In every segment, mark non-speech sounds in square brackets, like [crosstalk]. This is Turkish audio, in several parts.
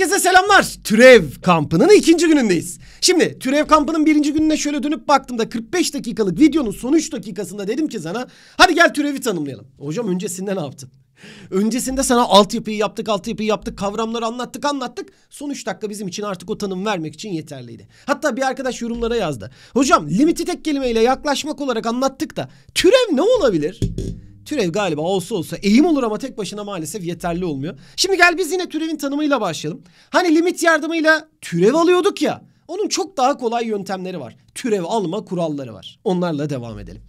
Herkese selamlar. Türev kampının ikinci günündeyiz. Şimdi türev kampının birinci gününe şöyle dönüp baktığımda 45 dakikalık videonun son 3 dakikasında dedim ki sana hadi gel türevi tanımlayalım. Hocam öncesinde ne yaptın? Öncesinde sana altyapıyı yaptık, altyapıyı yaptık, kavramları anlattık, anlattık. Son 3 dakika bizim için artık o tanım vermek için yeterliydi. Hatta bir arkadaş yorumlara yazdı. Hocam limiti tek kelimeyle yaklaşmak olarak anlattık da türev ne olabilir? Türev galiba olsa olsa eğim olur ama tek başına maalesef yeterli olmuyor. Şimdi gel biz yine türevin tanımıyla başlayalım. Hani limit yardımıyla türev alıyorduk ya. Onun çok daha kolay yöntemleri var. Türev alma kuralları var. Onlarla devam edelim.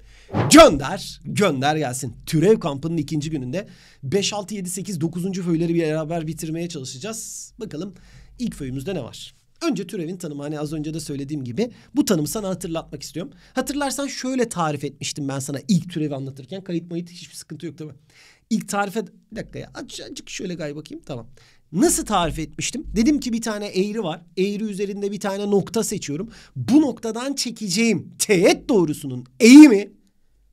Gönder, gönder gelsin. Türev kampının ikinci gününde 5, 6, 7, 8, 9. föyleri beraber bitirmeye çalışacağız. Bakalım ilk föyümüzde ne var? Önce türevin tanımı hani az önce de söylediğim gibi bu tanımı sana hatırlatmak istiyorum. Hatırlarsan şöyle tarif etmiştim ben sana ilk türevi anlatırken. Kayıt mayıt hiçbir sıkıntı yok tabii. İlk tarife bir dakika ya azıcık şöyle gay bakayım tamam. Nasıl tarif etmiştim? Dedim ki bir tane eğri var. Eğri üzerinde bir tane nokta seçiyorum. Bu noktadan çekeceğim teğet doğrusunun eğimi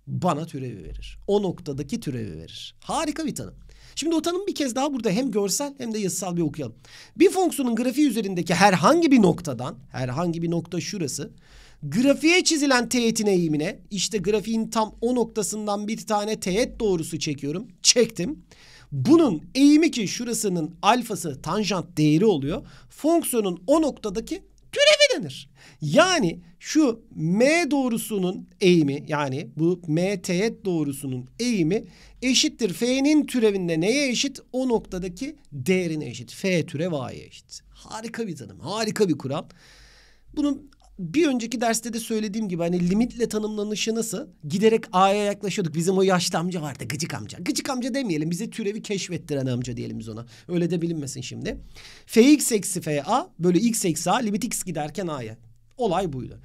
bana türevi verir. O noktadaki türevi verir. Harika bir tanım. Şimdi o tanım bir kez daha burada hem görsel hem de yazısal bir okuyalım. Bir fonksiyonun grafiği üzerindeki herhangi bir noktadan, herhangi bir nokta şurası, grafiğe çizilen teğetin eğimine, işte grafiğin tam o noktasından bir tane teğet doğrusu çekiyorum, çektim. Bunun eğimi ki şurasının alfası tanjant değeri oluyor. Fonksiyonun o noktadaki türevi denir. Yani şu M doğrusunun eğimi yani bu M teğet doğrusunun eğimi eşittir. F'nin türevinde neye eşit? O noktadaki değerine eşit. F türev A'ya eşit. Harika bir tanım, harika bir kural. Bunun bir önceki derste de söylediğim gibi hani limitle tanımlanışı nasıl? Giderek A'ya yaklaşıyorduk. Bizim o yaşlı amca vardı gıcık amca. Gıcık amca demeyelim bize türevi keşfettiren amca diyelim biz ona. Öyle de bilinmesin şimdi. Fx eksi a bölü x eksi A limit x giderken A'ya. Olay buydu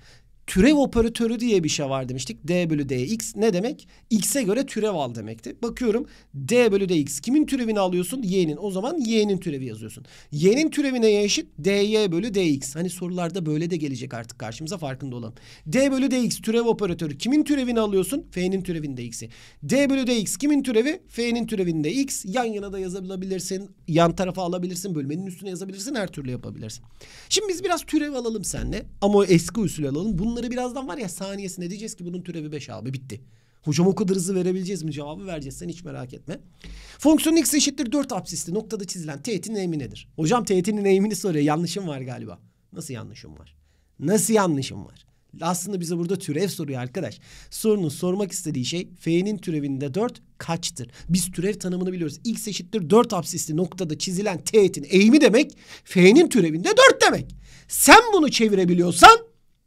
türev operatörü diye bir şey var demiştik. D bölü dx ne demek? X'e göre türev al demekti. Bakıyorum D bölü dx kimin türevini alıyorsun? Y'nin. O zaman Y'nin türevi yazıyorsun. Y'nin türevi neye eşit? dy bölü dx. Hani sorularda böyle de gelecek artık karşımıza farkında olalım. D bölü dx türev operatörü kimin türevini alıyorsun? F'nin türevini dx'i. D bölü dx kimin türevi? F'nin türevini de x. Yan yana da yazabilirsin. Yan tarafa alabilirsin. Bölmenin üstüne yazabilirsin. Her türlü yapabilirsin. Şimdi biz biraz türev alalım seninle. Ama eski usul alalım. Bunun bunları birazdan var ya saniyesinde diyeceğiz ki bunun türevi 5 abi bitti. Hocam o kadar hızlı verebileceğiz mi? Cevabı vereceğiz. Sen hiç merak etme. Fonksiyon x eşittir 4 absisli noktada çizilen teğetin eğimi nedir? Hocam teğetinin eğimini soruyor. Yanlışım var galiba. Nasıl yanlışım var? Nasıl yanlışım var? Aslında bize burada türev soruyor arkadaş. Sorunun sormak istediği şey f'nin türevinde 4 kaçtır? Biz türev tanımını biliyoruz. x eşittir 4 absisli noktada çizilen teğetin eğimi demek f'nin türevinde 4 demek. Sen bunu çevirebiliyorsan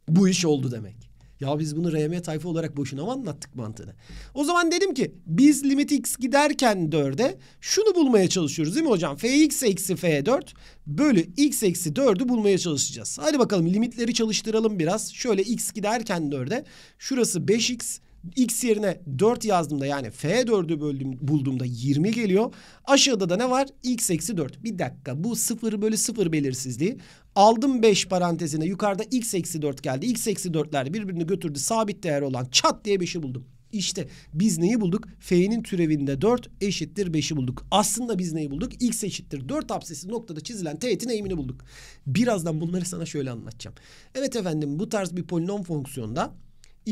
bu iş oldu demek. Ya biz bunu RM tayfa olarak boşuna mı anlattık mantığını? O zaman dedim ki biz limit x giderken 4'e şunu bulmaya çalışıyoruz değil mi hocam? fx eksi f4 bölü x eksi 4'ü bulmaya çalışacağız. Hadi bakalım limitleri çalıştıralım biraz. Şöyle x giderken 4'e şurası 5x X yerine 4 yazdığımda yani F4'ü böldüm, bulduğumda 20 geliyor. Aşağıda da ne var? X eksi 4. Bir dakika bu 0 bölü 0 belirsizliği. Aldım 5 parantezine yukarıda X eksi 4 geldi. X eksi 4'ler birbirini götürdü. Sabit değer olan çat diye 5'i buldum. İşte biz neyi bulduk? F'nin türevinde 4 eşittir 5'i bulduk. Aslında biz neyi bulduk? X eşittir 4 absesi noktada çizilen teğetin eğimini bulduk. Birazdan bunları sana şöyle anlatacağım. Evet efendim bu tarz bir polinom fonksiyonda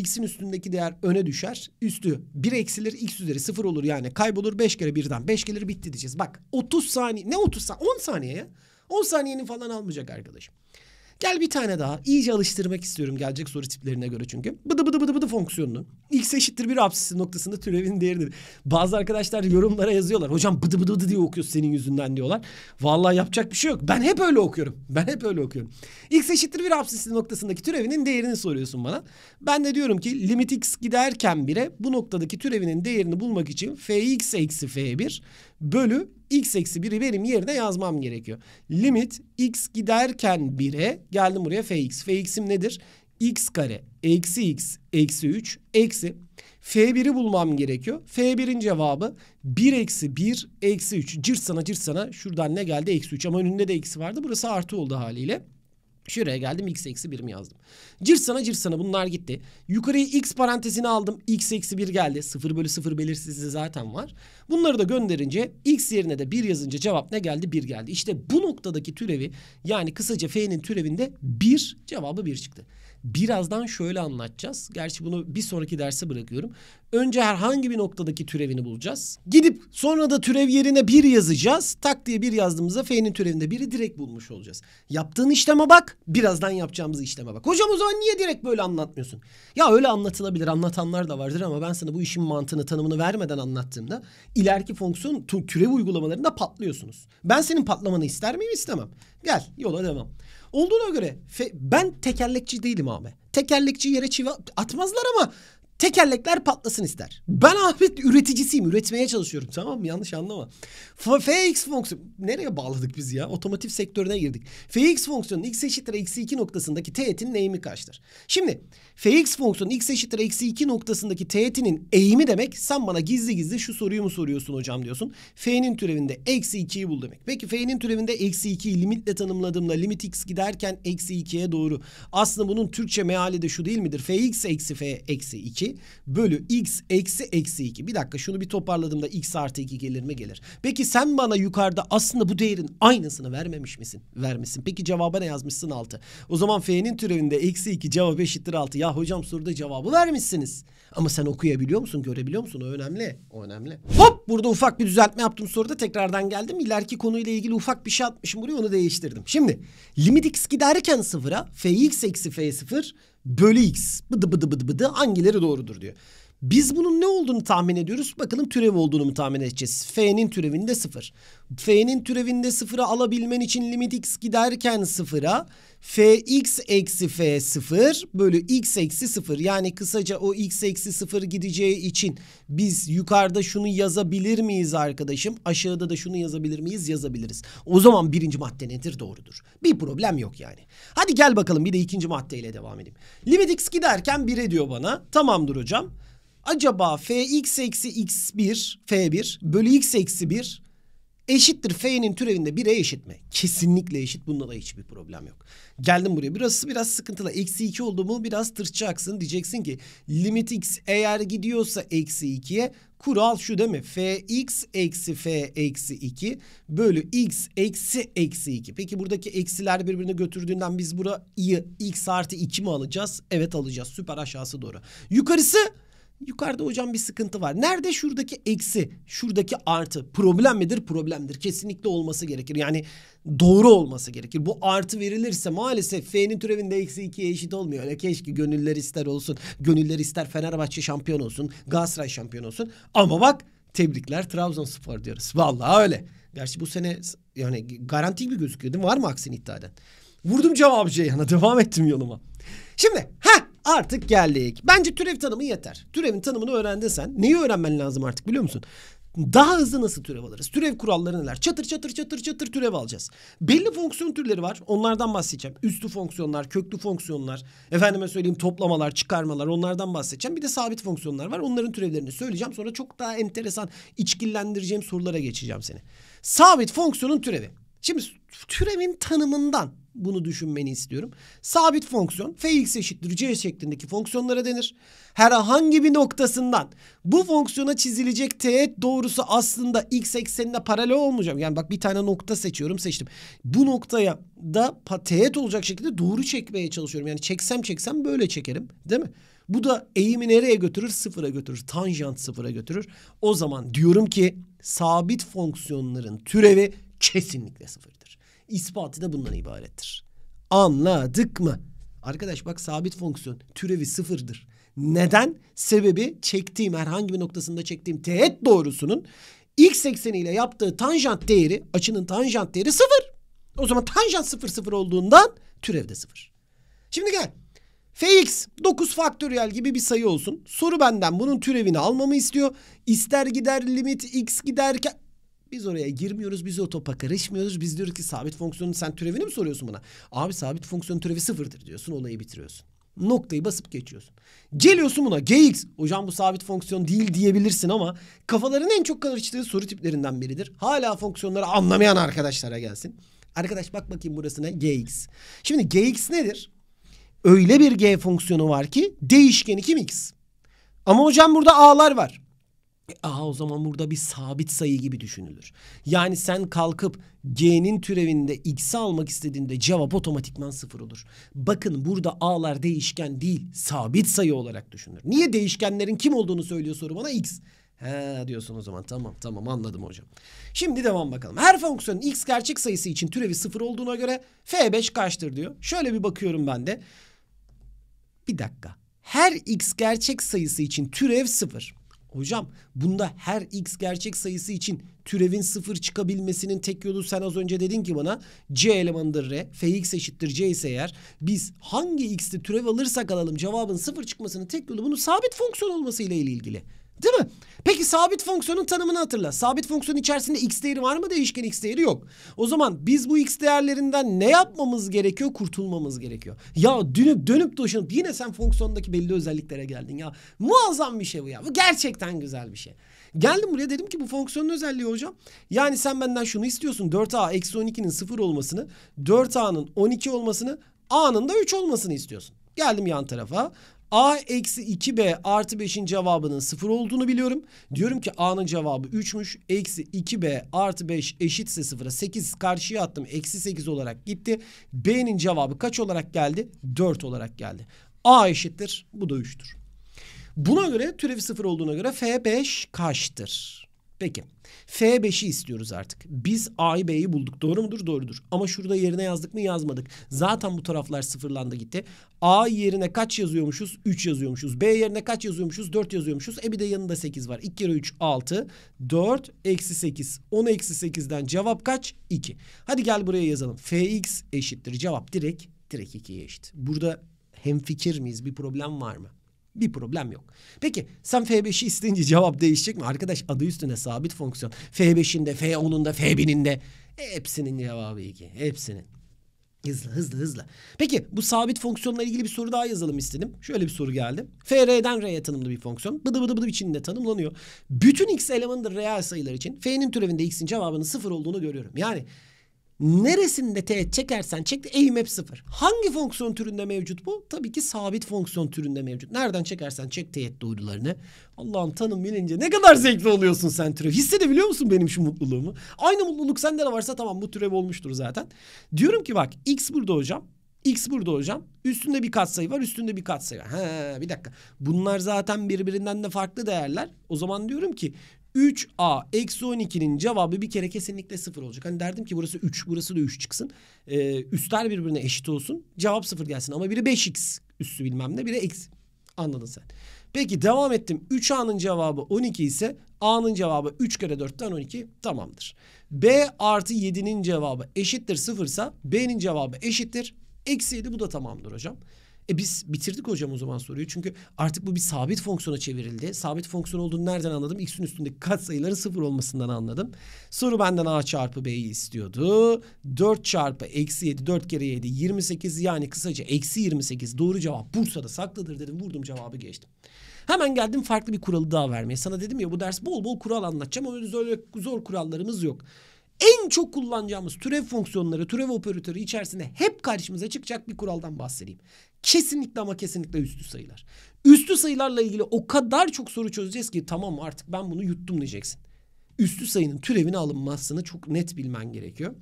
x'in üstündeki değer öne düşer. Üstü 1 eksilir x üzeri 0 olur yani kaybolur 5 kere birden, 5 gelir bitti diyeceğiz. Bak 30 saniye ne 30 saniye 10 saniye ya. 10 saniyenin falan almayacak arkadaşım. Gel bir tane daha iyice alıştırmak istiyorum gelecek soru tiplerine göre çünkü. Bıdı bıdı bıdı bıdı fonksiyonunu x eşittir bir apsisi noktasında türevin değeridir. Bazı arkadaşlar yorumlara yazıyorlar. Hocam bıdı bıdı bıdı diye okuyor, senin yüzünden diyorlar. Vallahi yapacak bir şey yok. Ben hep öyle okuyorum. Ben hep öyle okuyorum. x eşittir bir apsisi noktasındaki türevinin değerini soruyorsun bana. Ben de diyorum ki limit x giderken bile bu noktadaki türevinin değerini bulmak için fx eksi f1 bölü x eksi 1'i benim yerine yazmam gerekiyor. Limit x giderken 1'e geldim buraya fx. fx'im nedir? x kare eksi x eksi 3 eksi f1'i bulmam gerekiyor. f1'in cevabı 1 eksi 1 eksi 3. Cırt sana şuradan ne geldi? Eksi 3 ama önünde de eksi vardı. Burası artı oldu haliyle. Şuraya geldim x eksi mi yazdım. Cırt sana bunlar gitti. Yukarıya x parantezini aldım. x eksi 1 geldi. 0 bölü 0 belirsizliği zaten var. Bunları da gönderince x yerine de 1 yazınca cevap ne geldi? 1 geldi. İşte bu noktadaki türevi yani kısaca f'nin türevinde 1 cevabı 1 çıktı birazdan şöyle anlatacağız. Gerçi bunu bir sonraki derse bırakıyorum. Önce herhangi bir noktadaki türevini bulacağız. Gidip sonra da türev yerine bir yazacağız. Tak diye bir yazdığımızda f'nin türevinde biri direkt bulmuş olacağız. Yaptığın işleme bak. Birazdan yapacağımız işleme bak. Hocam o zaman niye direkt böyle anlatmıyorsun? Ya öyle anlatılabilir. Anlatanlar da vardır ama ben sana bu işin mantığını, tanımını vermeden anlattığımda ileriki fonksiyon türev uygulamalarında patlıyorsunuz. Ben senin patlamanı ister miyim? istemem. Gel yola devam. Olduğuna göre ben tekerlekçi değilim abi. Tekerlekçi yere çivi atmazlar ama tekerlekler patlasın ister. Ben Ahmet üreticisiyim. Üretmeye çalışıyorum tamam mı? Yanlış anlama. F Fx fonksiyonu Nereye bağladık biz ya? Otomotiv sektörüne girdik. Fx fonksiyonun x eşittir x 2 noktasındaki teğetin eğimi kaçtır? Şimdi Fx fonksiyonun x eşittir x 2 noktasındaki teğetinin eğimi demek sen bana gizli gizli şu soruyu mu soruyorsun hocam diyorsun. F'nin türevinde eksi 2'yi bul demek. Peki F'nin türevinde eksi 2'yi limitle tanımladığımda limit x giderken eksi 2'ye doğru. Aslında bunun Türkçe meali de şu değil midir? Fx eksi f eksi 2 2 bölü x eksi eksi 2. Bir dakika şunu bir toparladığımda x artı 2 gelir mi gelir. Peki sen bana yukarıda aslında bu değerin aynısını vermemiş misin? Vermişsin. Peki cevaba ne yazmışsın 6. O zaman f'nin türevinde eksi 2 cevap eşittir 6. Ya hocam soruda cevabı vermişsiniz. Ama sen okuyabiliyor musun? Görebiliyor musun? O önemli. O önemli. Hop burada ufak bir düzeltme yaptım soruda tekrardan geldim. İleriki konuyla ilgili ufak bir şey atmışım buraya onu değiştirdim. Şimdi limit x giderken sıfıra fx eksi f sıfır bölü x bıdı bıdı bıdı bıdı hangileri doğrudur diyor. Biz bunun ne olduğunu tahmin ediyoruz. Bakalım türev olduğunu mu tahmin edeceğiz? F'nin türevinde sıfır. F'nin türevinde sıfıra alabilmen için limit x giderken sıfıra fx eksi f sıfır bölü x eksi sıfır yani kısaca o x eksi sıfır gideceği için biz yukarıda şunu yazabilir miyiz arkadaşım aşağıda da şunu yazabilir miyiz yazabiliriz. O zaman birinci madde nedir doğrudur bir problem yok yani. Hadi gel bakalım bir de ikinci maddeyle devam edeyim. Limit x giderken 1 ediyor bana tamamdır hocam. Acaba fx eksi x1 f1 bölü x eksi 1 Eşittir F'nin türevinde 1'e eşit mi? Kesinlikle eşit. Bunda da hiçbir problem yok. Geldim buraya. Burası biraz sıkıntılı. Eksi 2 oldu mu biraz tırçaksın. Diyeceksin ki limit x eğer gidiyorsa eksi 2'ye kural şu değil mi? Fx eksi f eksi 2 bölü x eksi eksi 2. Peki buradaki eksiler birbirine götürdüğünden biz burayı x artı 2 mi alacağız? Evet alacağız. Süper aşağısı doğru. Yukarısı yukarıda hocam bir sıkıntı var. Nerede şuradaki eksi, şuradaki artı? Problem midir? Problemdir. Kesinlikle olması gerekir. Yani doğru olması gerekir. Bu artı verilirse maalesef F'nin türevinde eksi ikiye eşit olmuyor. Öyle keşke gönüller ister olsun. Gönüller ister Fenerbahçe şampiyon olsun. Galatasaray şampiyon olsun. Ama bak tebrikler Trabzonspor diyoruz. Vallahi öyle. Gerçi bu sene yani garanti gibi gözüküyor değil mi? Var mı aksini iddia eden? Vurdum cevabı Ceyhan'a. [laughs] Devam ettim yoluma. Şimdi ha artık geldik. Bence türev tanımı yeter. Türevin tanımını öğrendin sen. Neyi öğrenmen lazım artık biliyor musun? Daha hızlı nasıl türev alırız? Türev kuralları neler? Çatır çatır çatır çatır türev alacağız. Belli fonksiyon türleri var. Onlardan bahsedeceğim. Üstü fonksiyonlar, köklü fonksiyonlar, efendime söyleyeyim toplamalar, çıkarmalar onlardan bahsedeceğim. Bir de sabit fonksiyonlar var. Onların türevlerini söyleyeceğim. Sonra çok daha enteresan, içkillendireceğim sorulara geçeceğim seni. Sabit fonksiyonun türevi. Şimdi türevin tanımından bunu düşünmeni istiyorum. Sabit fonksiyon fx eşittir c şeklindeki fonksiyonlara denir. Herhangi bir noktasından bu fonksiyona çizilecek teğet doğrusu aslında x eksenine paralel olmayacak. Yani bak bir tane nokta seçiyorum seçtim. Bu noktaya da teğet olacak şekilde doğru çekmeye çalışıyorum. Yani çeksem çeksem böyle çekerim değil mi? Bu da eğimi nereye götürür? Sıfıra götürür. Tanjant sıfıra götürür. O zaman diyorum ki sabit fonksiyonların türevi kesinlikle sıfır. İspatı da bundan ibarettir. Anladık mı? Arkadaş bak sabit fonksiyon türevi sıfırdır. Neden? Sebebi çektiğim herhangi bir noktasında çektiğim teğet doğrusunun x ekseniyle yaptığı tanjant değeri açının tanjant değeri sıfır. O zaman tanjant sıfır sıfır olduğundan türev de sıfır. Şimdi gel. Fx 9 faktöriyel gibi bir sayı olsun. Soru benden bunun türevini almamı istiyor. İster gider limit x giderken biz oraya girmiyoruz, biz o topa karışmıyoruz. Biz diyoruz ki sabit fonksiyonun sen türevini mi soruyorsun buna? Abi sabit fonksiyon türevi sıfırdır diyorsun, olayı bitiriyorsun. Noktayı basıp geçiyorsun. Geliyorsun buna gx. Hocam bu sabit fonksiyon değil diyebilirsin ama kafaların en çok karıştığı soru tiplerinden biridir. Hala fonksiyonları anlamayan arkadaşlara gelsin. Arkadaş bak bakayım burasına gx. Şimdi gx nedir? Öyle bir g fonksiyonu var ki değişkeni kim x. Ama hocam burada a'lar var. E, aha o zaman burada bir sabit sayı gibi düşünülür. Yani sen kalkıp G'nin türevinde X'i almak istediğinde cevap otomatikman sıfır olur. Bakın burada A'lar değişken değil sabit sayı olarak düşünülür. Niye değişkenlerin kim olduğunu söylüyor soru bana X. He diyorsun o zaman tamam tamam anladım hocam. Şimdi devam bakalım. Her fonksiyonun x gerçek sayısı için türevi sıfır olduğuna göre f5 kaçtır diyor. Şöyle bir bakıyorum ben de. Bir dakika. Her x gerçek sayısı için türev sıfır. Hocam bunda her x gerçek sayısı için türevin sıfır çıkabilmesinin tek yolu sen az önce dedin ki bana c elemanıdır r. fx eşittir c ise eğer biz hangi x'te türev alırsak alalım cevabın sıfır çıkmasının tek yolu bunun sabit fonksiyon olmasıyla ilgili. Değil mi? Peki sabit fonksiyonun tanımını hatırla. Sabit fonksiyon içerisinde x değeri var mı? Değişken x değeri yok. O zaman biz bu x değerlerinden ne yapmamız gerekiyor? Kurtulmamız gerekiyor. Ya dönüp dönüp dolaşıp yine sen fonksiyondaki belli özelliklere geldin ya. Muazzam bir şey bu ya. Bu gerçekten güzel bir şey. Geldim buraya dedim ki bu fonksiyonun özelliği hocam. Yani sen benden şunu istiyorsun. 4a eksi 12'nin 0 olmasını, 4a'nın 12 olmasını, a'nın da 3 olmasını istiyorsun. Geldim yan tarafa. A eksi 2B artı 5'in cevabının 0 olduğunu biliyorum. Diyorum ki A'nın cevabı 3'müş. Eksi 2B artı 5 eşitse 0'a 8 karşıya attım. Eksi 8 olarak gitti. B'nin cevabı kaç olarak geldi? 4 olarak geldi. A eşittir. Bu da 3'tür. Buna göre türevi 0 olduğuna göre F5 kaçtır? Peki. F5'i istiyoruz artık. Biz A'yı B'yi bulduk. Doğru mudur? Doğrudur. Ama şurada yerine yazdık mı? Yazmadık. Zaten bu taraflar sıfırlandı gitti. A yerine kaç yazıyormuşuz? 3 yazıyormuşuz. B yerine kaç yazıyormuşuz? 4 yazıyormuşuz. E bir de yanında 8 var. 2 kere 3 6. 4 eksi 8. 10 eksi 8'den cevap kaç? 2. Hadi gel buraya yazalım. Fx eşittir. Cevap direkt direkt 2'ye eşit. Burada hem fikir miyiz? Bir problem var mı? Bir problem yok. Peki sen F5'i isteyince [laughs] cevap değişecek mi? Arkadaş adı üstüne sabit fonksiyon. F5'inde, F10'unda, F1000'inde e, hepsinin cevabı 2. Hepsinin. Hızlı hızlı hızlı. Peki bu sabit fonksiyonla ilgili bir soru daha yazalım istedim. Şöyle bir soru geldi. Fr'den R'ye tanımlı bir fonksiyon. Bıdı bıdı bıdı içinde tanımlanıyor. Bütün x elemanıdır reel sayılar için. F'nin türevinde x'in cevabının sıfır olduğunu görüyorum. Yani Neresinde teğet çekersen çek eğim hep sıfır. Hangi fonksiyon türünde mevcut bu? Tabii ki sabit fonksiyon türünde mevcut. Nereden çekersen çek teğet doğrularını. Allah'ım tanım bilince ne kadar zevkli oluyorsun sen türev. Hissedebiliyor musun benim şu mutluluğumu? Aynı mutluluk sende de varsa tamam bu türev olmuştur zaten. Diyorum ki bak x burada hocam. X burada hocam. Üstünde bir katsayı var, üstünde bir katsayı var. Ha, bir dakika. Bunlar zaten birbirinden de farklı değerler. O zaman diyorum ki 3A eksi 12'nin cevabı bir kere kesinlikle 0 olacak. Hani derdim ki burası 3 burası da 3 çıksın. Ee, üstler birbirine eşit olsun. Cevap 0 gelsin ama biri 5x üssü bilmem ne biri x. Anladın sen. Peki devam ettim. 3A'nın cevabı 12 ise A'nın cevabı 3 kere 4'ten 12 tamamdır. B artı 7'nin cevabı eşittir 0 ise B'nin cevabı eşittir. Eksi 7 bu da tamamdır hocam. E biz bitirdik hocam o zaman soruyu. Çünkü artık bu bir sabit fonksiyona çevrildi. Sabit fonksiyon olduğunu nereden anladım? X'in üstündeki katsayıların sıfır olmasından anladım. Soru benden A çarpı B'yi istiyordu. 4 çarpı eksi 7, 4 kere 7, 28 yani kısaca eksi 28. Doğru cevap Bursa'da saklıdır dedim. Vurdum cevabı geçtim. Hemen geldim farklı bir kuralı daha vermeye. Sana dedim ya bu ders bol bol kural anlatacağım ama öyle zor kurallarımız yok en çok kullanacağımız türev fonksiyonları, türev operatörü içerisinde hep karşımıza çıkacak bir kuraldan bahsedeyim. Kesinlikle ama kesinlikle üstü sayılar. Üstü sayılarla ilgili o kadar çok soru çözeceğiz ki tamam artık ben bunu yuttum diyeceksin. Üstü sayının türevini alınmasını çok net bilmen gerekiyor.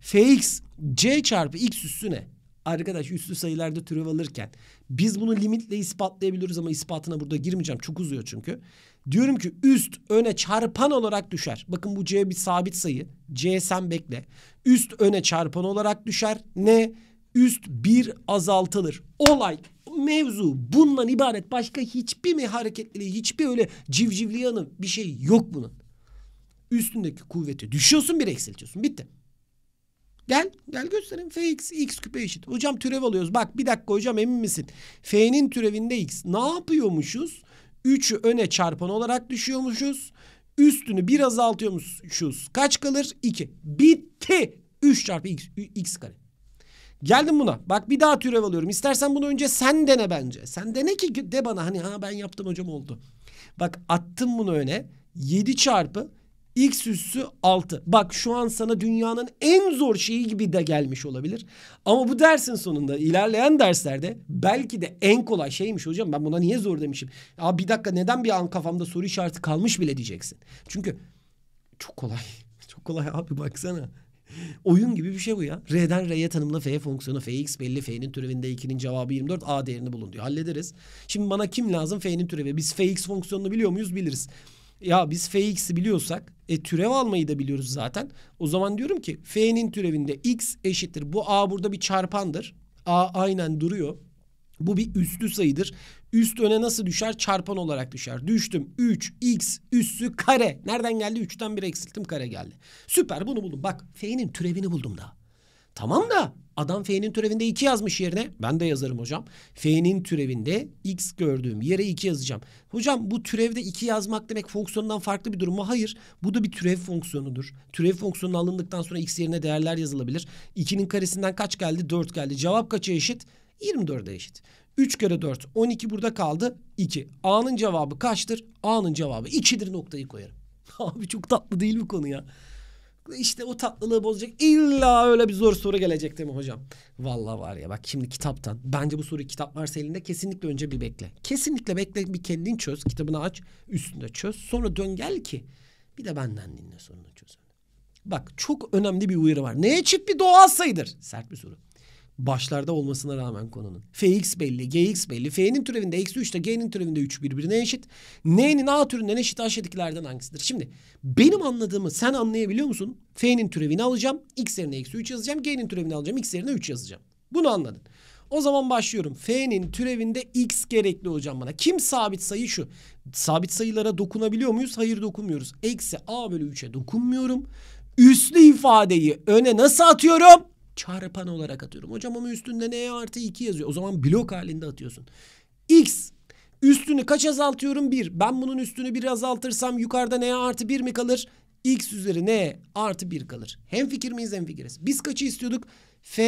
Fx c çarpı x üstü ne? Arkadaş üstü sayılarda türev alırken biz bunu limitle ispatlayabiliriz ama ispatına burada girmeyeceğim. Çok uzuyor çünkü. Diyorum ki üst öne çarpan olarak düşer. Bakın bu c bir sabit sayı. C sen bekle. Üst öne çarpan olarak düşer. Ne? üst bir azaltılır. Olay mevzu bundan ibaret başka hiçbir mi hareketliliği hiçbir öyle civcivli yanı bir şey yok bunun. Üstündeki kuvveti düşüyorsun bir eksiltiyorsun bitti. Gel gel göstereyim fx x küpe eşit. Hocam türev alıyoruz bak bir dakika hocam emin misin? F'nin türevinde x ne yapıyormuşuz? 3'ü öne çarpan olarak düşüyormuşuz. Üstünü bir azaltıyormuşuz. Kaç kalır? 2. Bitti. 3 çarpı x, x kare. Geldim buna. Bak bir daha türev alıyorum. İstersen bunu önce sen dene bence. Sen dene ki de bana hani ha ben yaptım hocam oldu. Bak attım bunu öne. 7 çarpı x üssü 6. Bak şu an sana dünyanın en zor şeyi gibi de gelmiş olabilir. Ama bu dersin sonunda ilerleyen derslerde belki de en kolay şeymiş hocam ben buna niye zor demişim. Ya bir dakika neden bir an kafamda soru işareti kalmış bile diyeceksin. Çünkü çok kolay. [laughs] Çok kolay abi baksana. Oyun gibi bir şey bu ya. R'den R'ye tanımlı F fonksiyonu. Fx belli. F'nin türevinde 2'nin cevabı 24. A değerini bulun diyor. Hallederiz. Şimdi bana kim lazım? F'nin türevi. Biz Fx fonksiyonunu biliyor muyuz? Biliriz. Ya biz Fx'i biliyorsak e, türev almayı da biliyoruz zaten. O zaman diyorum ki F'nin türevinde x eşittir. Bu A burada bir çarpandır. A aynen duruyor. Bu bir üstlü sayıdır. Üst öne nasıl düşer? Çarpan olarak düşer. Düştüm. 3, x, üssü, kare. Nereden geldi? 3'ten 1 eksilttim kare geldi. Süper bunu buldum. Bak f'nin türevini buldum da. Tamam da adam f'nin türevinde 2 yazmış yerine. Ben de yazarım hocam. F'nin türevinde x gördüğüm yere 2 yazacağım. Hocam bu türevde 2 yazmak demek fonksiyondan farklı bir durum mu? Hayır. Bu da bir türev fonksiyonudur. Türev fonksiyonu alındıktan sonra x yerine değerler yazılabilir. 2'nin karesinden kaç geldi? 4 geldi. Cevap kaça eşit? 24'e eşit. 3 kere 4 12 burada kaldı 2. A'nın cevabı kaçtır? A'nın cevabı 2'dir noktayı koyarım. [laughs] Abi çok tatlı değil mi konu ya? İşte o tatlılığı bozacak. İlla öyle bir zor soru gelecek değil mi hocam? Valla var ya bak şimdi kitaptan. Bence bu soruyu kitap varsa elinde kesinlikle önce bir bekle. Kesinlikle bekle bir kendin çöz. Kitabını aç üstünde çöz. Sonra dön gel ki bir de benden dinle sorunu çöz. Bak çok önemli bir uyarı var. Neye çift bir doğal sayıdır? Sert bir soru başlarda olmasına rağmen konunun. Fx belli, gx belli. F'nin türevinde eksi 3 ile g'nin türevinde 3 birbirine eşit. N'nin a türünden eşit aşağıdakilerden hangisidir? Şimdi benim anladığımı sen anlayabiliyor musun? F'nin türevini alacağım. x yerine eksi 3 yazacağım. G'nin türevini alacağım. x yerine 3 yazacağım. Bunu anladın. O zaman başlıyorum. F'nin türevinde x gerekli hocam bana. Kim sabit sayı şu? Sabit sayılara dokunabiliyor muyuz? Hayır dokunmuyoruz. Eksi a bölü 3'e dokunmuyorum. Üslü ifadeyi öne nasıl atıyorum? çarpan olarak atıyorum. Hocam ama üstünde n artı 2 yazıyor. O zaman blok halinde atıyorsun. X üstünü kaç azaltıyorum? 1. Ben bunun üstünü 1 azaltırsam yukarıda n artı 1 mi kalır? X üzeri n artı 1 kalır. Hem fikir miyiz hem fikiriz. Biz kaçı istiyorduk? F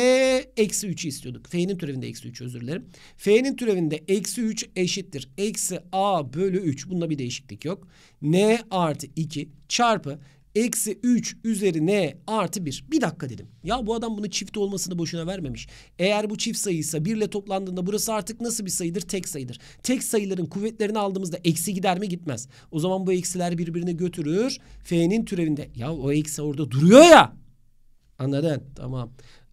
eksi 3'ü istiyorduk. F'nin türevinde eksi 3 özür dilerim. F'nin türevinde eksi 3 eşittir. Eksi A bölü 3. Bunda bir değişiklik yok. N artı 2 çarpı Eksi 3 üzerine artı 1. Bir dakika dedim. Ya bu adam bunu çift olmasını boşuna vermemiş. Eğer bu çift sayıysa 1 ile toplandığında burası artık nasıl bir sayıdır? Tek sayıdır. Tek sayıların kuvvetlerini aldığımızda eksi gider mi? Gitmez. O zaman bu eksiler birbirine götürür. F'nin türevinde. Ya o eksi orada duruyor ya. Anladın? Tamam.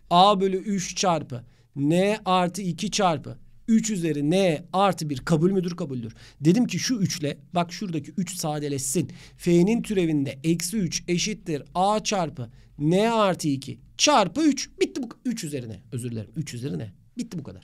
A bölü 3 çarpı. N artı 2 çarpı. 3 üzeri n artı 1 kabul müdür kabuldür. Dedim ki şu 3 bak şuradaki 3 sadeleşsin. F'nin türevinde eksi 3 eşittir a çarpı n artı 2 çarpı 3. Bitti bu 3 üzerine. Özür dilerim 3 üzerine. Bitti bu kadar.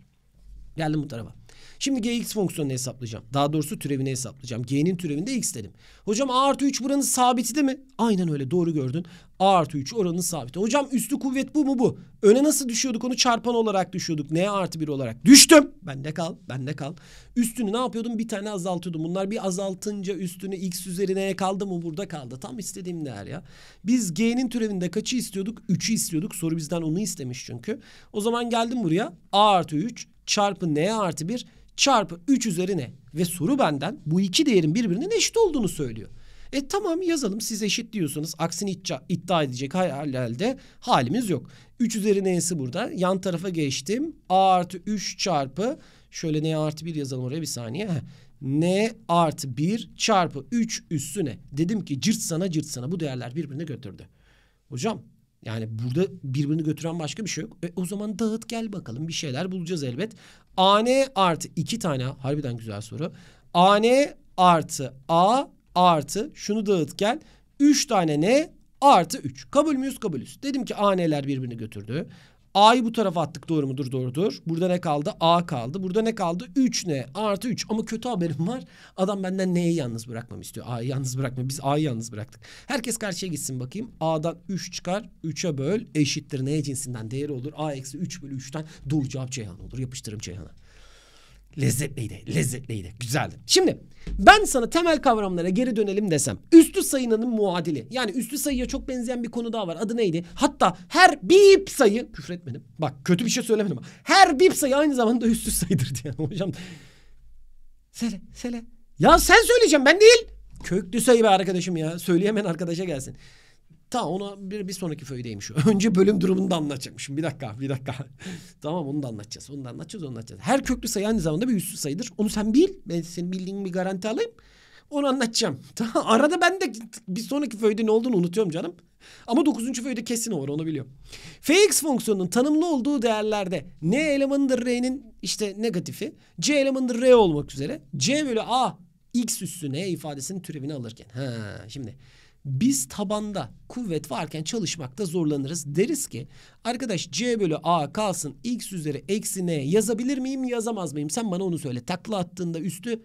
Geldim bu tarafa. Şimdi gx fonksiyonunu hesaplayacağım. Daha doğrusu türevini hesaplayacağım. G'nin türevinde x dedim. Hocam a artı 3 buranın sabiti değil mi? Aynen öyle doğru gördün. A artı 3 oranın sabiti. Hocam üstü kuvvet bu mu bu? Öne nasıl düşüyorduk onu çarpan olarak düşüyorduk. N artı 1 olarak. Düştüm. Bende kal. Bende kal. Üstünü ne yapıyordum? Bir tane azaltıyordum. Bunlar bir azaltınca üstünü x üzerine kaldı mı? Burada kaldı. Tam istediğim değer ya. Biz g'nin türevinde kaçı istiyorduk? 3'ü istiyorduk. Soru bizden onu istemiş çünkü. O zaman geldim buraya. A artı 3 çarpı n artı 1 çarpı 3 üzerine ve soru benden bu iki değerin birbirinin eşit olduğunu söylüyor. E tamam yazalım siz eşit diyorsunuz. Aksini iddia, iddia edecek halde halimiz yok. 3 üzeri neyse burada. Yan tarafa geçtim. A artı 3 çarpı şöyle n artı 1 yazalım oraya bir saniye. Heh. n artı 1 çarpı 3 üstüne. Dedim ki cırt sana cırt sana bu değerler birbirine götürdü. Hocam yani burada birbirini götüren başka bir şey yok. E, o zaman dağıt gel bakalım bir şeyler bulacağız elbet. AN artı iki tane harbiden güzel soru. AN artı A artı şunu dağıt gel. Üç tane ne artı üç. Kabul müyüz kabulüz. Dedim ki AN'ler birbirini götürdü. A'yı bu tarafa attık doğru mudur? Doğrudur. Burada ne kaldı? A kaldı. Burada ne kaldı? 3 ne? Artı 3. Ama kötü haberim var. Adam benden N'yi yalnız bırakmam istiyor. A'yı yalnız bırakma. Biz A'yı yalnız bıraktık. Herkes karşıya gitsin bakayım. A'dan 3 çıkar. 3'e böl. Eşittir. N cinsinden değeri olur. A eksi 3 bölü 3'ten doğru cevap Ceyhan olur. Yapıştırım Ceyhan'a. Lezzetliydi, lezzetliydi, güzeldi. Şimdi ben sana temel kavramlara geri dönelim desem. Üstü sayının muadili. Yani üstü sayıya çok benzeyen bir konu daha var. Adı neydi? Hatta her bip sayı... küfür etmedim. Bak kötü bir şey söylemedim. Her bip sayı aynı zamanda üstü sayıdır diye. [laughs] Hocam... Sele, sele. Ya sen söyleyeceğim ben değil. Köklü sayı be arkadaşım ya. Söyleyemeyen arkadaşa gelsin. Tamam ona bir, bir sonraki föydeymiş. [laughs] Önce bölüm durumunu da anlatacakmışım. Bir dakika bir dakika. [laughs] tamam onu da anlatacağız. Onu da anlatacağız onu da anlatacağız. Her köklü sayı aynı zamanda bir üssü sayıdır. Onu sen bil. Ben senin bildiğin bir garanti alayım. Onu anlatacağım. [laughs] Tamam. Arada ben de bir sonraki föyde ne olduğunu unutuyorum canım. Ama dokuzuncu föyde kesin olur onu biliyorum. Fx fonksiyonunun tanımlı olduğu değerlerde n elemanıdır r'nin işte negatifi. c elemanıdır r olmak üzere. c bölü a x üssü n ifadesinin türevini alırken. Ha şimdi biz tabanda kuvvet varken çalışmakta zorlanırız. Deriz ki arkadaş C bölü A kalsın x üzeri eksi n yazabilir miyim yazamaz mıyım? Sen bana onu söyle. Takla attığında üstü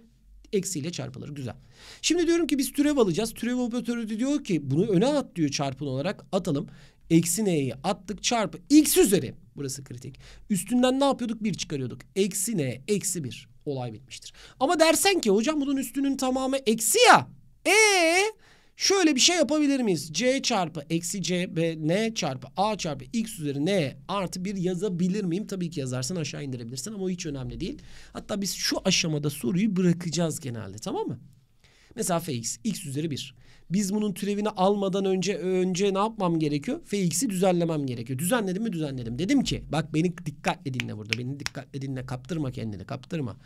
eksiyle çarpılır. Güzel. Şimdi diyorum ki biz türev alacağız. Türev operatörü diyor ki bunu öne at diyor çarpın olarak atalım. Eksi n'yi attık çarpı x üzeri. Burası kritik. Üstünden ne yapıyorduk? Bir çıkarıyorduk. Eksi n eksi bir. Olay bitmiştir. Ama dersen ki hocam bunun üstünün tamamı eksi ya. Eee? Şöyle bir şey yapabilir miyiz? C çarpı eksi C ve N çarpı A çarpı X üzeri N artı bir yazabilir miyim? Tabii ki yazarsan aşağı indirebilirsin ama o hiç önemli değil. Hatta biz şu aşamada soruyu bırakacağız genelde tamam mı? Mesela Fx x üzeri 1. Biz bunun türevini almadan önce önce ne yapmam gerekiyor? Fx'i düzenlemem gerekiyor. Düzenledim mi düzenledim. Dedim ki bak beni dikkatle dinle burada. Beni dikkatle dinle kaptırma kendini kaptırma.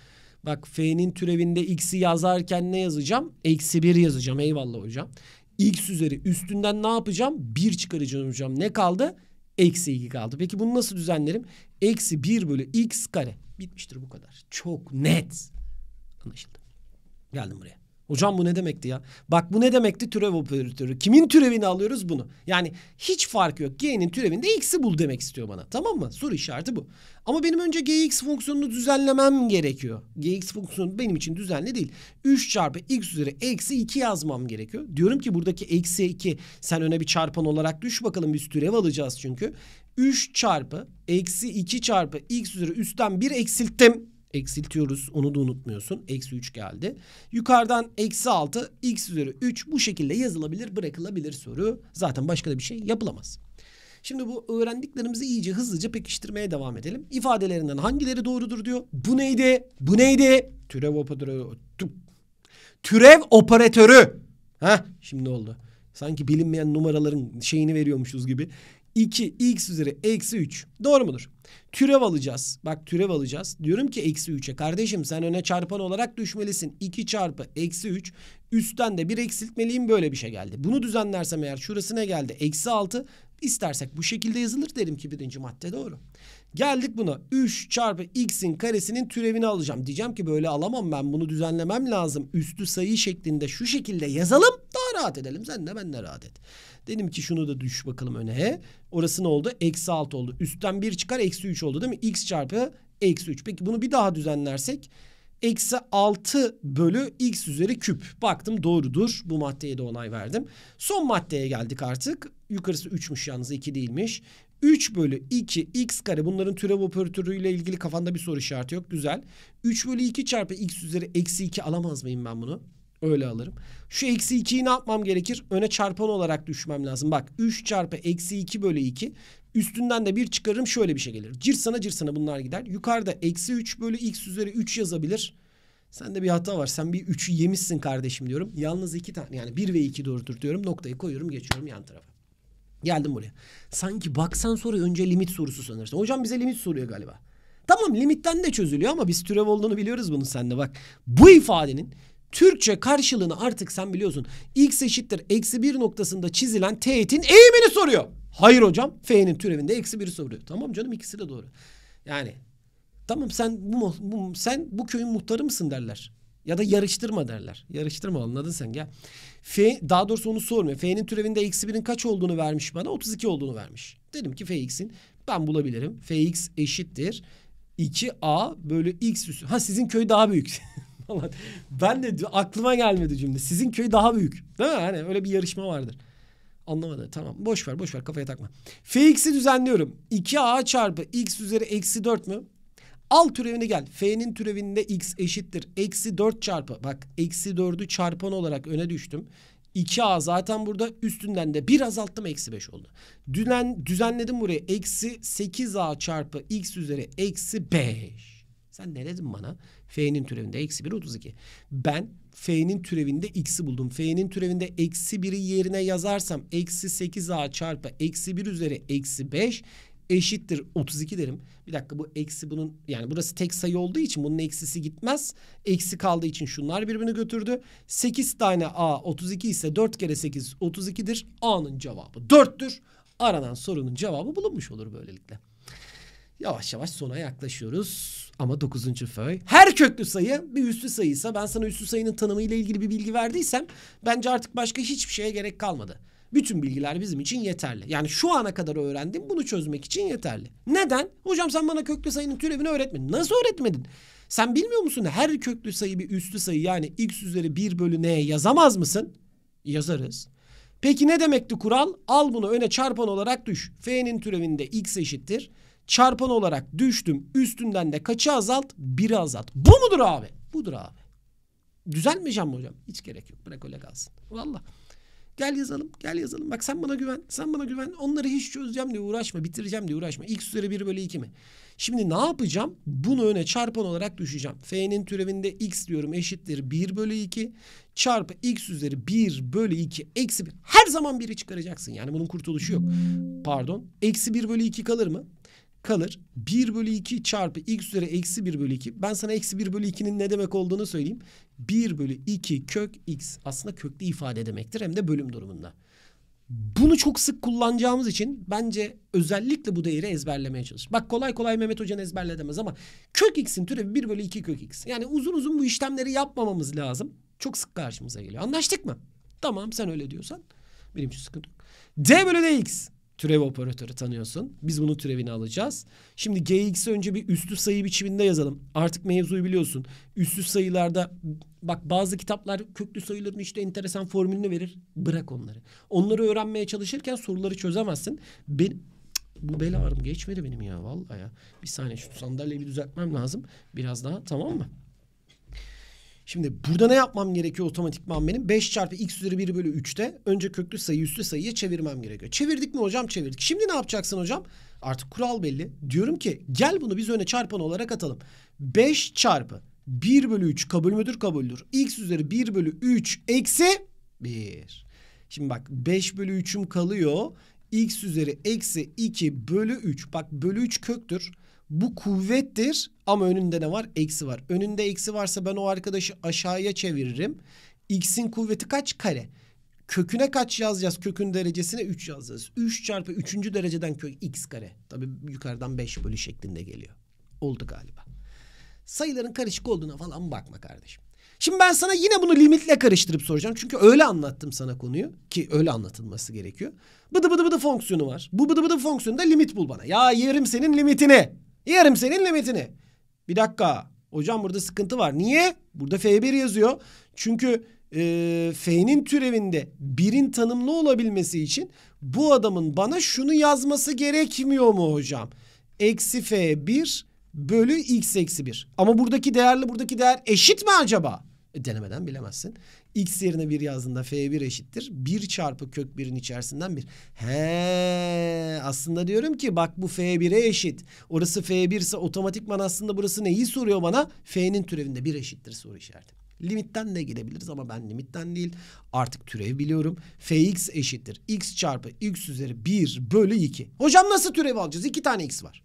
Bak f'nin türevinde x'i yazarken ne yazacağım? Eksi 1 yazacağım eyvallah hocam. x üzeri üstünden ne yapacağım? 1 çıkaracağım hocam. Ne kaldı? Eksi 2 kaldı. Peki bunu nasıl düzenlerim? Eksi 1 bölü x kare. Bitmiştir bu kadar. Çok net. Anlaşıldı. Geldim buraya. Hocam bu ne demekti ya? Bak bu ne demekti türev operatörü? Kimin türevini alıyoruz bunu? Yani hiç fark yok. G'nin türevinde x'i bul demek istiyor bana. Tamam mı? Soru işareti bu. Ama benim önce gx fonksiyonunu düzenlemem gerekiyor. gx fonksiyonu benim için düzenli değil. 3 çarpı x üzeri eksi 2 yazmam gerekiyor. Diyorum ki buradaki eksi 2 sen öne bir çarpan olarak düş bakalım biz türev alacağız çünkü. 3 çarpı eksi 2 çarpı x üzeri üstten 1 eksilttim eksiltiyoruz. Onu da unutmuyorsun. Eksi 3 geldi. Yukarıdan eksi 6 x üzeri 3 bu şekilde yazılabilir bırakılabilir soru. Zaten başka da bir şey yapılamaz. Şimdi bu öğrendiklerimizi iyice hızlıca pekiştirmeye devam edelim. İfadelerinden hangileri doğrudur diyor. Bu neydi? Bu neydi? Türev operatörü. Türev operatörü. Ha, şimdi oldu. Sanki bilinmeyen numaraların şeyini veriyormuşuz gibi. 2x üzeri eksi 3. Doğru mudur? Türev alacağız. Bak türev alacağız. Diyorum ki eksi 3'e. Kardeşim sen öne çarpan olarak düşmelisin. 2 çarpı eksi 3. Üstten de bir eksiltmeliyim böyle bir şey geldi. Bunu düzenlersem eğer şurası ne geldi? Eksi 6. İstersek bu şekilde yazılır derim ki birinci madde doğru. Geldik buna. 3 çarpı x'in karesinin türevini alacağım. Diyeceğim ki böyle alamam ben bunu düzenlemem lazım. Üstü sayı şeklinde şu şekilde yazalım daha rahat edelim. Sen de ben de rahat et. Dedim ki şunu da düş bakalım öne. Orası ne oldu? Eksi 6 oldu. Üstten 1 çıkar eksi 3 oldu değil mi? x çarpı eksi 3. Peki bunu bir daha düzenlersek eksi 6 bölü x üzeri küp. Baktım doğrudur. Bu maddeye de onay verdim. Son maddeye geldik artık. Yukarısı 3'müş yalnız 2 değilmiş. 3 bölü 2 x kare bunların türev operatörüyle ilgili kafanda bir soru işareti yok. Güzel. 3 bölü 2 çarpı x üzeri eksi 2 alamaz mıyım ben bunu? Öyle alırım. Şu eksi 2'yi ne yapmam gerekir? Öne çarpan olarak düşmem lazım. Bak 3 çarpı eksi 2 bölü 2. Üstünden de bir çıkarırım şöyle bir şey gelir. Cırsana cırsana bunlar gider. Yukarıda eksi 3 bölü x üzeri 3 yazabilir. Sende bir hata var. Sen bir 3'ü yemişsin kardeşim diyorum. Yalnız iki tane yani 1 ve 2 doğrudur diyorum. Noktayı koyuyorum geçiyorum yan tarafa. Geldim buraya. Sanki baksan sonra önce limit sorusu sanırsın. Hocam bize limit soruyor galiba. Tamam limitten de çözülüyor ama biz türev olduğunu biliyoruz bunun sende bak. Bu ifadenin Türkçe karşılığını artık sen biliyorsun. X eşittir eksi bir noktasında çizilen teğetin eğimini soruyor. Hayır hocam F'nin türevinde eksi biri soruyor. Tamam canım ikisi de doğru. Yani tamam sen bu, bu sen bu köyün muhtarı mısın derler. Ya da yarıştırma derler. Yarıştırma anladın sen gel. F, daha doğrusu onu sormuyor. F'nin türevinde eksi 1'in kaç olduğunu vermiş bana. 32 olduğunu vermiş. Dedim ki Fx'in ben bulabilirim. Fx eşittir. 2a bölü x üstü. Ha sizin köy daha büyük. [laughs] ben de aklıma gelmedi cümle. Sizin köy daha büyük. Değil mi? Hani öyle bir yarışma vardır. Anlamadı. Tamam. Boş ver, boş ver. Kafaya takma. Fx'i düzenliyorum. 2a çarpı x üzeri eksi 4 mü? Al türevini gel. F'nin türevinde x eşittir. Eksi 4 çarpı. Bak eksi 4'ü çarpan olarak öne düştüm. 2a zaten burada üstünden de bir azalttım eksi 5 oldu. Düzen, düzenledim buraya eksi 8a çarpı x üzeri eksi 5. Sen ne dedin bana? F'nin türevinde eksi 1 32. Ben F'nin türevinde x'i buldum. F'nin türevinde eksi 1'i yerine yazarsam eksi 8a çarpı eksi 1 üzeri eksi 5 eşittir 32 derim. Bir dakika bu eksi bunun yani burası tek sayı olduğu için bunun eksisi gitmez. Eksi kaldığı için şunlar birbirini götürdü. 8 tane A 32 ise 4 kere 8 32'dir. A'nın cevabı 4'tür. Aranan sorunun cevabı bulunmuş olur böylelikle. Yavaş yavaş sona yaklaşıyoruz. Ama 9. föy. Her köklü sayı bir üslü sayıysa ben sana üslü sayının tanımıyla ilgili bir bilgi verdiysem bence artık başka hiçbir şeye gerek kalmadı. Bütün bilgiler bizim için yeterli. Yani şu ana kadar öğrendim bunu çözmek için yeterli. Neden? Hocam sen bana köklü sayının türevini öğretmedin. Nasıl öğretmedin? Sen bilmiyor musun her köklü sayı bir üstlü sayı yani x üzeri 1 bölü n'ye yazamaz mısın? Yazarız. Peki ne demekti kural? Al bunu öne çarpan olarak düş. F'nin türevinde x eşittir. Çarpan olarak düştüm. Üstünden de kaçı azalt? 1'i azalt. Bu mudur abi? Budur abi. Düzeltmeyeceğim mi hocam? Hiç gerek yok. Bırak öyle kalsın. Vallahi. Gel yazalım, gel yazalım. Bak sen bana güven, sen bana güven. Onları hiç çözeceğim diye uğraşma, bitireceğim diye uğraşma. X üzeri 1 bölü 2 mi? Şimdi ne yapacağım? Bunu öne çarpan olarak düşeceğim. F'nin türevinde X diyorum eşittir 1 bölü 2 çarpı X üzeri 1 bölü 2 eksi 1. Her zaman 1'i çıkaracaksın. Yani bunun kurtuluşu yok. Pardon. Eksi 1 bölü 2 kalır mı? kalır. 1 bölü 2 çarpı x üzeri eksi 1 bölü 2. Ben sana eksi 1 bölü 2'nin ne demek olduğunu söyleyeyim. 1 bölü 2 kök x aslında köklü ifade demektir hem de bölüm durumunda. Bunu çok sık kullanacağımız için bence özellikle bu değeri ezberlemeye çalış. Bak kolay kolay Mehmet Hoca'nın ezberledemez ama kök x'in türevi 1 bölü 2 kök x. Yani uzun uzun bu işlemleri yapmamamız lazım. Çok sık karşımıza geliyor. Anlaştık mı? Tamam sen öyle diyorsan. Benim için sıkıntı yok. d bölü dx. Türev operatörü tanıyorsun. Biz bunun türevini alacağız. Şimdi GX'i önce bir üstü sayı biçiminde yazalım. Artık mevzuyu biliyorsun. Üstü sayılarda bak bazı kitaplar köklü sayıların işte enteresan formülünü verir. Bırak onları. Onları öğrenmeye çalışırken soruları çözemezsin. Ben, bu bel ağrım geçmedi benim ya vallahi ya. Bir saniye şu sandalyeyi bir düzeltmem lazım. Biraz daha tamam mı? Şimdi burada ne yapmam gerekiyor otomatikman benim? 5 çarpı x üzeri 1 bölü 3'te önce köklü sayı üstlü sayıya çevirmem gerekiyor. Çevirdik mi hocam? Çevirdik. Şimdi ne yapacaksın hocam? Artık kural belli. Diyorum ki gel bunu biz öne çarpan olarak atalım. 5 çarpı 1 bölü 3 kabul müdür kabuldür. X üzeri 1 bölü 3 eksi 1. Şimdi bak 5 bölü 3'üm kalıyor. X üzeri eksi 2 bölü 3. Bak bölü 3 köktür. Bu kuvvettir ama önünde ne var? Eksi var. Önünde eksi varsa ben o arkadaşı aşağıya çeviririm. X'in kuvveti kaç kare? Köküne kaç yazacağız? Kökün derecesine 3 yazacağız. 3 çarpı 3. dereceden kök x kare. Tabi yukarıdan 5 bölü şeklinde geliyor. Oldu galiba. Sayıların karışık olduğuna falan bakma kardeşim. Şimdi ben sana yine bunu limitle karıştırıp soracağım. Çünkü öyle anlattım sana konuyu. Ki öyle anlatılması gerekiyor. Bıdı bıdı bıdı fonksiyonu var. Bu bıdı bıdı fonksiyonunda limit bul bana. Ya yerim senin limitini. Yarım senin limitini. Bir dakika. Hocam burada sıkıntı var. Niye? Burada F1 yazıyor. Çünkü e, F'nin türevinde birin tanımlı olabilmesi için bu adamın bana şunu yazması gerekmiyor mu hocam? Eksi F1 bölü x eksi 1. Ama buradaki değerle buradaki değer eşit mi acaba? E, denemeden bilemezsin. X yerine bir yazdığında F1 eşittir. 1 çarpı kök 1'in içerisinden 1. He aslında diyorum ki bak bu F1'e eşit. Orası F1 ise otomatikman aslında burası neyi soruyor bana? F'nin türevinde 1 eşittir soru işareti. Limitten de gidebiliriz ama ben limitten değil artık türev biliyorum. Fx eşittir. X çarpı x üzeri 1 bölü 2. Hocam nasıl türev alacağız? 2 tane x var.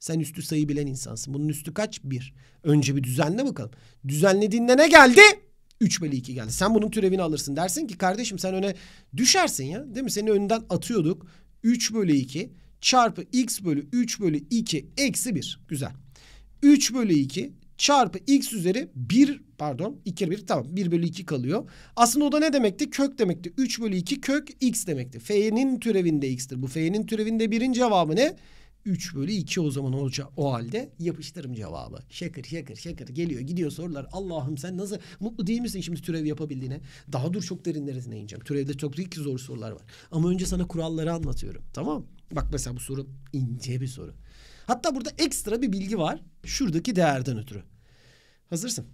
Sen üstü sayı bilen insansın. Bunun üstü kaç? 1. Önce bir düzenle bakalım. Düzenlediğinde ne geldi? 3 bölü 2 geldi. Sen bunun türevini alırsın. Dersin ki kardeşim sen öne düşersin ya. Değil mi? Seni önden atıyorduk. 3 bölü 2 çarpı x bölü 3 bölü 2 eksi 1. Güzel. 3 bölü 2 çarpı x üzeri 1 pardon 2 kere 1 tamam 1 bölü 2 kalıyor. Aslında o da ne demekti? Kök demekti. 3 bölü 2 kök x demekti. F'nin türevinde x'tir. Bu f'nin türevinde 1'in cevabı ne? 3 bölü 2 o zaman olacak o halde yapıştırım cevabı. Şakır şakır şakır geliyor gidiyor sorular. Allah'ım sen nasıl mutlu değil misin şimdi türev yapabildiğine? Daha dur çok derinlerine ineceğim. Türevde çok değil ki zor sorular var. Ama önce sana kuralları anlatıyorum. Tamam Bak mesela bu soru ince bir soru. Hatta burada ekstra bir bilgi var. Şuradaki değerden ötürü. Hazırsın.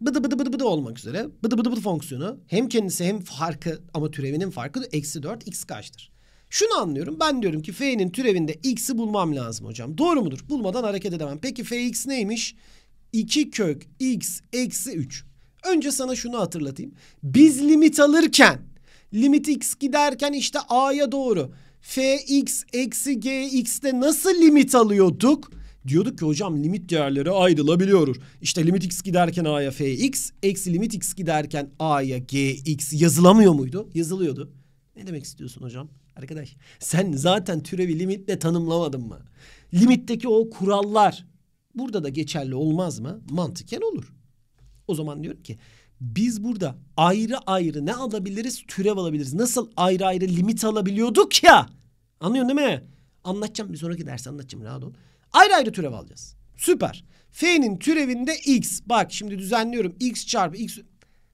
Bıdı bıdı bıdı bıdı olmak üzere. Bıdı bıdı bıdı fonksiyonu. Hem kendisi hem farkı ama türevinin farkı eksi 4 x kaçtır? Şunu anlıyorum. Ben diyorum ki f'nin türevinde x'i bulmam lazım hocam. Doğru mudur? Bulmadan hareket edemem. Peki fx neymiş? 2 kök x eksi 3. Önce sana şunu hatırlatayım. Biz limit alırken limit x giderken işte a'ya doğru fx eksi gx'de nasıl limit alıyorduk? Diyorduk ki hocam limit değerleri ayrılabiliyor. İşte limit x giderken a'ya fx eksi limit x giderken a'ya gx yazılamıyor muydu? Yazılıyordu. Ne demek istiyorsun hocam? Arkadaş sen zaten türevi limitle tanımlamadın mı? Limitteki o kurallar burada da geçerli olmaz mı? Mantıken olur. O zaman diyorum ki biz burada ayrı ayrı ne alabiliriz? Türev alabiliriz. Nasıl ayrı ayrı limit alabiliyorduk ya? Anlıyorsun değil mi? Anlatacağım bir sonraki derste anlatacağım rahat ol. Ayrı ayrı türev alacağız. Süper. F'nin türevinde x. Bak şimdi düzenliyorum. x çarpı x.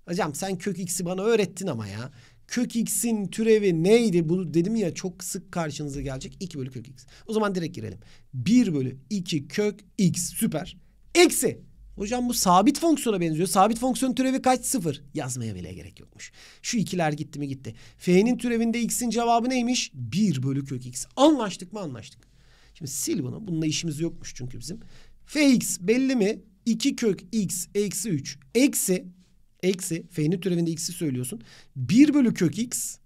Hocam sen kök x'i bana öğrettin ama ya kök x'in türevi neydi? Bunu dedim ya çok sık karşınıza gelecek. 2 bölü kök x. O zaman direkt girelim. 1 bölü 2 kök x süper. Eksi. Hocam bu sabit fonksiyona benziyor. Sabit fonksiyonun türevi kaç? Sıfır. Yazmaya bile gerek yokmuş. Şu ikiler gitti mi gitti. F'nin türevinde x'in cevabı neymiş? 1 bölü kök x. Anlaştık mı anlaştık. Şimdi sil bunu. Bununla işimiz yokmuş çünkü bizim. Fx belli mi? 2 kök x eksi 3 eksi eksi f'nin türevinde x'i söylüyorsun. 1 bölü kök x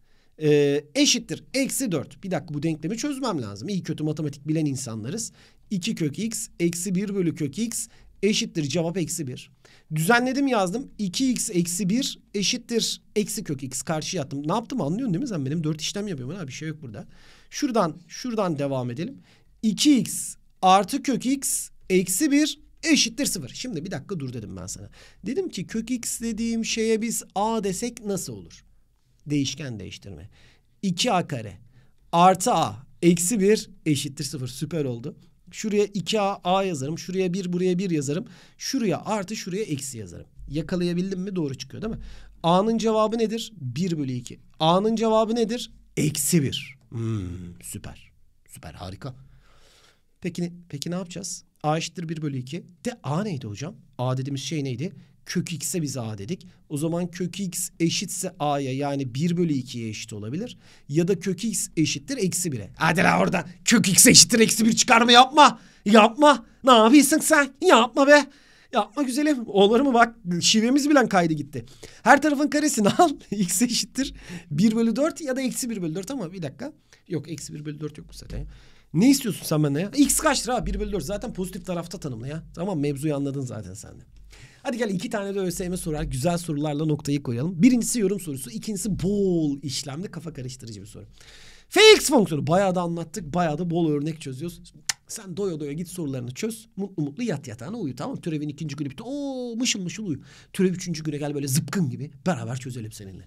e, eşittir eksi 4. Bir dakika bu denklemi çözmem lazım. İyi kötü matematik bilen insanlarız. 2 kök x eksi 1 bölü kök x eşittir cevap eksi 1. Düzenledim yazdım. 2x eksi 1 eşittir eksi kök x karşıya attım. Ne yaptım anlıyorsun değil mi sen benim? 4 işlem yapıyorum abi bir şey yok burada. Şuradan şuradan devam edelim. 2x artı kök x eksi 1 eşittir sıfır. Şimdi bir dakika dur dedim ben sana. Dedim ki kök x dediğim şeye biz a desek nasıl olur? Değişken değiştirme. 2a kare artı a eksi 1 eşittir sıfır. Süper oldu. Şuraya 2a a yazarım. Şuraya 1 buraya 1 yazarım. Şuraya artı şuraya eksi yazarım. Yakalayabildim mi doğru çıkıyor değil mi? A'nın cevabı nedir? 1 bölü 2. A'nın cevabı nedir? Eksi 1. Hmm, süper. Süper harika. Peki, peki ne yapacağız? A eşittir 1 bölü 2. De A neydi hocam? A dediğimiz şey neydi? Kök x'e biz A dedik. O zaman kök x eşitse A'ya yani 1 bölü 2'ye eşit olabilir. Ya da kök x eşittir eksi 1'e. Hadi la orada kök x eşittir eksi 1 çıkarma yapma. Yapma. Ne yapıyorsun sen? Yapma be. Yapma güzelim. Olur mu bak şivemiz bilen kaydı gitti. Her tarafın karesini [laughs] al. x eşittir 1 bölü 4 ya da eksi 1 bölü 4 ama bir dakika. Yok eksi 1 bölü 4 yok bu zaten. Ne istiyorsun sen benden ya? X kaç lira? 1 bölü 4. Zaten pozitif tarafta tanımlı ya. Tamam mevzuyu anladın zaten sen de. Hadi gel iki tane de ÖSYM sorar. Güzel sorularla noktayı koyalım. Birincisi yorum sorusu. ikincisi bol işlemli kafa karıştırıcı bir soru. Fx fonksiyonu. Bayağı da anlattık. Bayağı da bol örnek çözüyoruz. Sen doya doya git sorularını çöz. Mutlu mutlu yat yatağına uyu tamam Türevin ikinci günü bitti. Oo mışıl mışıl uyu. Türev üçüncü güne gel böyle zıpkın gibi. Beraber çözelim seninle.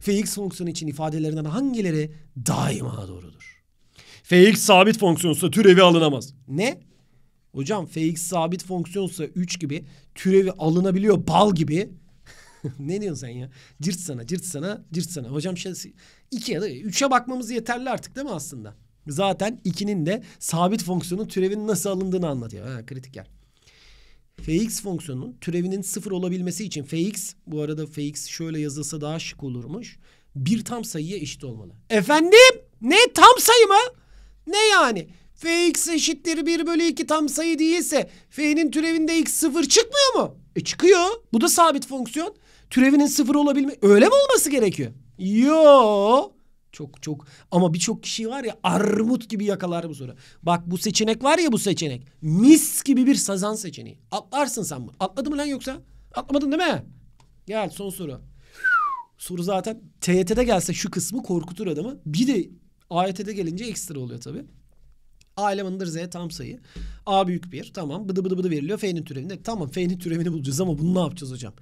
Fx fonksiyonu için ifadelerinden hangileri daima doğrudur? Fx sabit fonksiyonsa türevi alınamaz. Ne? Hocam fx sabit fonksiyonsa 3 gibi türevi alınabiliyor bal gibi. [laughs] ne diyorsun sen ya? Cırt sana, cırt sana, cırt sana. Hocam şey, 2 ya da 3'e bakmamız yeterli artık değil mi aslında? Zaten 2'nin de sabit fonksiyonun türevinin nasıl alındığını anlatıyor. Ha, kritik yer. Fx fonksiyonunun türevinin sıfır olabilmesi için Fx bu arada Fx şöyle yazılsa daha şık olurmuş. Bir tam sayıya eşit olmalı. Efendim? Ne tam sayı mı? Ne yani? Fx eşittir 1 bölü 2 tam sayı değilse f'nin türevinde x sıfır çıkmıyor mu? E çıkıyor. Bu da sabit fonksiyon. Türevinin sıfır olabilme... Öyle mi olması gerekiyor? Yo. Çok çok ama birçok kişi var ya armut gibi yakalar bu soru. Bak bu seçenek var ya bu seçenek. Mis gibi bir sazan seçeneği. Atlarsın sen bunu. Atladın mı lan yoksa? Atlamadın değil mi? Gel son soru. soru zaten TYT'de gelse şu kısmı korkutur adamı. Bir de AYT'de e gelince ekstra oluyor tabi. A elemanıdır Z tam sayı. A büyük bir. Tamam bıdı bıdı bıdı veriliyor. F'nin türevinde. Tamam F'nin türevini bulacağız ama bunu ne yapacağız hocam?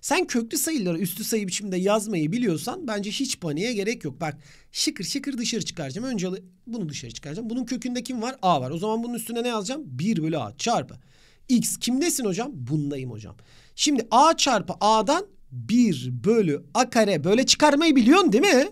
Sen köklü sayıları üstü sayı biçimde yazmayı biliyorsan bence hiç paniğe gerek yok. Bak şıkır şıkır dışarı çıkaracağım. Önce bunu dışarı çıkaracağım. Bunun kökünde kim var? A var. O zaman bunun üstüne ne yazacağım? 1 bölü A çarpı. X kimdesin hocam? Bundayım hocam. Şimdi A çarpı A'dan 1 bölü A kare böyle çıkarmayı biliyorsun değil mi?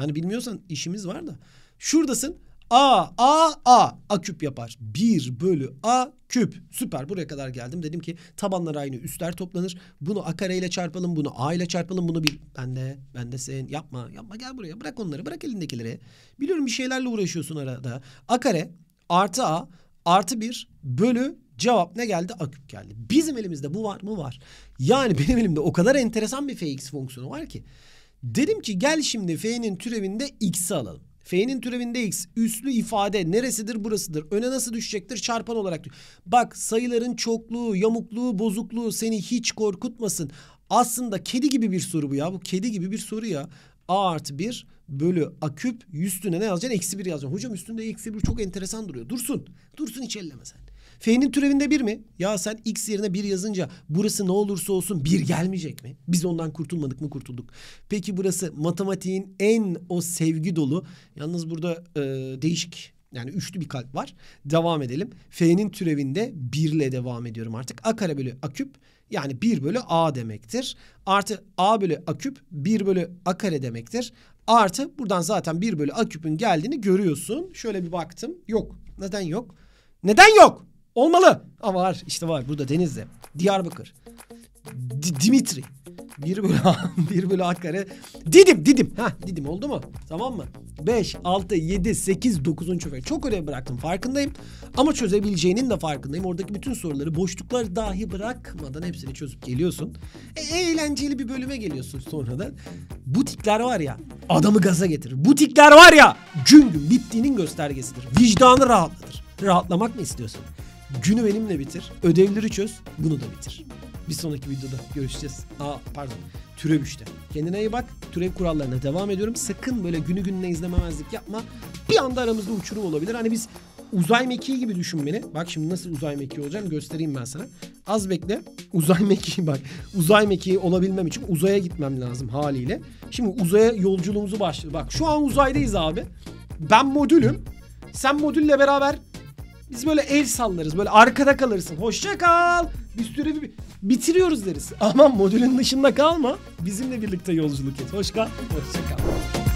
Yani bilmiyorsan işimiz var da. Şuradasın. A, A, A. A küp yapar. 1 bölü A küp. Süper buraya kadar geldim. Dedim ki tabanlar aynı üstler toplanır. Bunu A kare ile çarpalım. Bunu A ile çarpalım. Bunu bil. bende de, sen. Yapma, yapma gel buraya. Bırak onları, bırak elindekileri. Biliyorum bir şeylerle uğraşıyorsun arada. A kare artı A artı 1 bölü Cevap ne geldi? A küp geldi. Bizim elimizde bu var mı? Var. Yani benim elimde o kadar enteresan bir fx fonksiyonu var ki. Dedim ki gel şimdi f'nin türevinde x'i alalım. F'nin türevinde x üslü ifade neresidir burasıdır. Öne nasıl düşecektir? Çarpan olarak. Bak sayıların çokluğu, yamukluğu, bozukluğu seni hiç korkutmasın. Aslında kedi gibi bir soru bu ya. Bu kedi gibi bir soru ya. A artı 1 bölü A küp üstüne ne yazacaksın? Eksi 1 yazacaksın. Hocam üstünde eksi 1 çok enteresan duruyor. Dursun. Dursun hiç elleme sen. F'nin türevinde bir mi? Ya sen x yerine bir yazınca burası ne olursa olsun bir gelmeyecek mi? Biz ondan kurtulmadık mı kurtulduk. Peki burası matematiğin en o sevgi dolu. Yalnız burada e, değişik yani üçlü bir kalp var. Devam edelim. F'nin türevinde birle devam ediyorum artık. A kare bölü A küp yani 1 bölü A demektir. Artı A bölü A küp 1 bölü A kare demektir. Artı buradan zaten 1 bölü A küpün geldiğini görüyorsun. Şöyle bir baktım. Yok. Neden yok? Neden yok? Olmalı. Ama var işte var burada Denizli. Diyarbakır. D- Dimitri. Bir bölü, [laughs] bir bölü akare. Didim Didim. ha Didim oldu mu? Tamam mı? 5, 6, 7, 8, 9. çöpe. Çok öyle bıraktım farkındayım. Ama çözebileceğinin de farkındayım. Oradaki bütün soruları boşluklar dahi bırakmadan hepsini çözüp geliyorsun. E, eğlenceli bir bölüme geliyorsun sonradan. Bu tikler var ya adamı gaza getirir. Butikler var ya gün gün bittiğinin göstergesidir. Vicdanı rahatlatır. Rahatlamak mı istiyorsun? Günü benimle bitir. Ödevleri çöz. Bunu da bitir. Bir sonraki videoda görüşeceğiz. Aa pardon. Türev 3'te. Kendine iyi bak. Türev kurallarına devam ediyorum. Sakın böyle günü gününe izlememezlik yapma. Bir anda aramızda uçurum olabilir. Hani biz uzay mekiği gibi düşün beni. Bak şimdi nasıl uzay mekiği olacağım göstereyim ben sana. Az bekle. Uzay [laughs] mekiği bak. Uzay mekiği olabilmem için uzaya gitmem lazım haliyle. Şimdi uzaya yolculuğumuzu başladı. Bak şu an uzaydayız abi. Ben modülüm. Sen modülle beraber biz böyle el sallarız. Böyle arkada kalırsın. Hoşça kal. Bir sürü bir bitiriyoruz deriz. Ama modülün dışında kalma. Bizimle birlikte yolculuk et. Hoş kal. Hoşça kal.